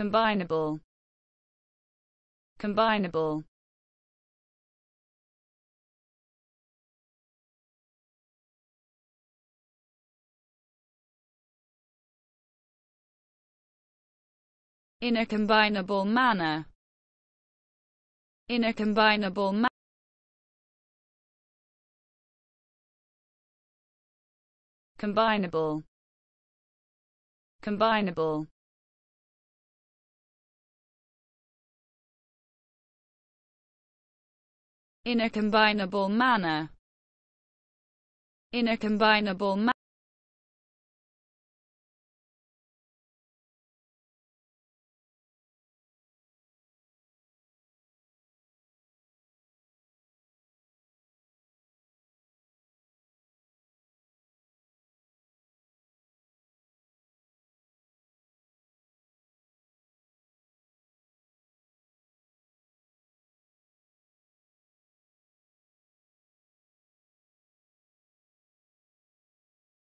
combinable combinable in a combinable manner in a combinable manner combinable combinable in a combinable manner in a combinable manner